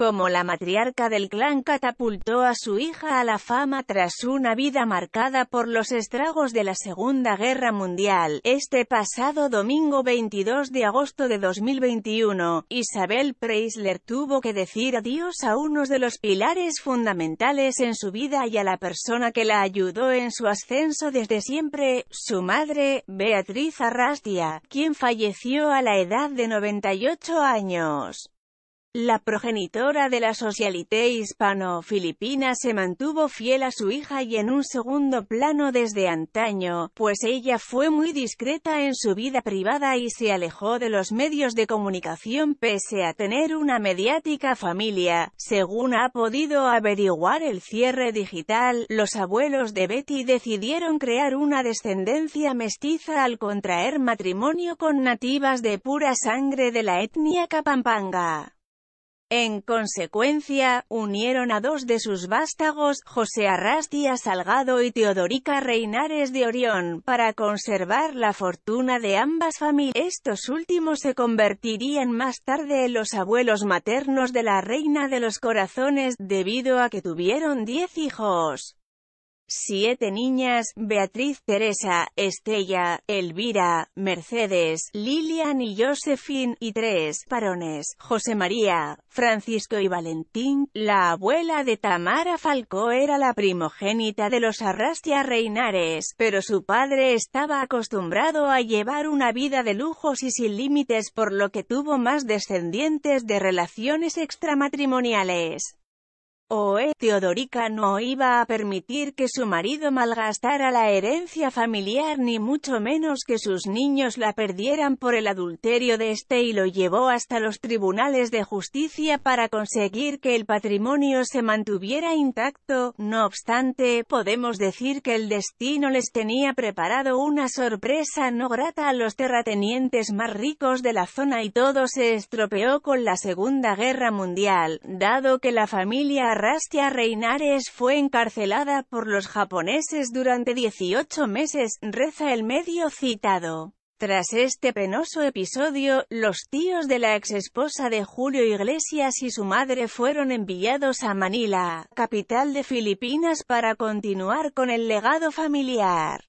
como la matriarca del clan catapultó a su hija a la fama tras una vida marcada por los estragos de la Segunda Guerra Mundial. Este pasado domingo 22 de agosto de 2021, Isabel Preisler tuvo que decir adiós a unos de los pilares fundamentales en su vida y a la persona que la ayudó en su ascenso desde siempre, su madre, Beatriz Arrastia, quien falleció a la edad de 98 años. La progenitora de la socialité hispano-filipina se mantuvo fiel a su hija y en un segundo plano desde antaño, pues ella fue muy discreta en su vida privada y se alejó de los medios de comunicación pese a tener una mediática familia. Según ha podido averiguar el cierre digital, los abuelos de Betty decidieron crear una descendencia mestiza al contraer matrimonio con nativas de pura sangre de la etnia Capampanga. En consecuencia, unieron a dos de sus vástagos, José Arrastia Salgado y Teodorica Reinares de Orión, para conservar la fortuna de ambas familias. Estos últimos se convertirían más tarde en los abuelos maternos de la Reina de los Corazones, debido a que tuvieron diez hijos siete niñas, Beatriz Teresa, Estella, Elvira, Mercedes, Lilian y Josephine, y tres varones, José María, Francisco y Valentín. La abuela de Tamara Falcó era la primogénita de los Arrastia Reinares, pero su padre estaba acostumbrado a llevar una vida de lujos y sin límites por lo que tuvo más descendientes de relaciones extramatrimoniales. Oe, Teodorica no iba a permitir que su marido malgastara la herencia familiar ni mucho menos que sus niños la perdieran por el adulterio de este y lo llevó hasta los tribunales de justicia para conseguir que el patrimonio se mantuviera intacto, no obstante, podemos decir que el destino les tenía preparado una sorpresa no grata a los terratenientes más ricos de la zona y todo se estropeó con la Segunda Guerra Mundial, dado que la familia Rastia Reinares fue encarcelada por los japoneses durante 18 meses, reza el medio citado. Tras este penoso episodio, los tíos de la exesposa de Julio Iglesias y su madre fueron enviados a Manila, capital de Filipinas para continuar con el legado familiar.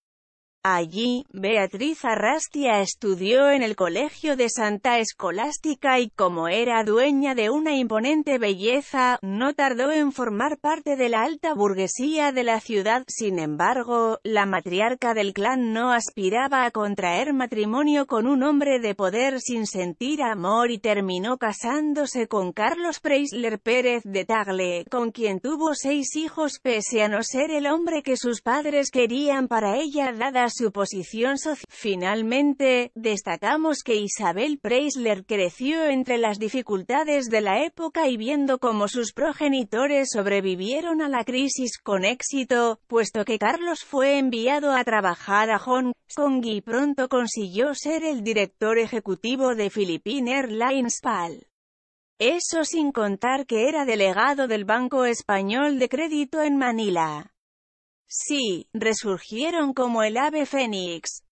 Allí, Beatriz Arrastia estudió en el Colegio de Santa Escolástica y como era dueña de una imponente belleza, no tardó en formar parte de la alta burguesía de la ciudad. Sin embargo, la matriarca del clan no aspiraba a contraer matrimonio con un hombre de poder sin sentir amor y terminó casándose con Carlos Preisler Pérez de Tagle, con quien tuvo seis hijos pese a no ser el hombre que sus padres querían para ella dadas su posición social. Finalmente, destacamos que Isabel Preisler creció entre las dificultades de la época y viendo cómo sus progenitores sobrevivieron a la crisis con éxito, puesto que Carlos fue enviado a trabajar a Hong Kong y pronto consiguió ser el director ejecutivo de Philippine Airlines PAL. Eso sin contar que era delegado del Banco Español de Crédito en Manila. Sí, resurgieron como el ave fénix.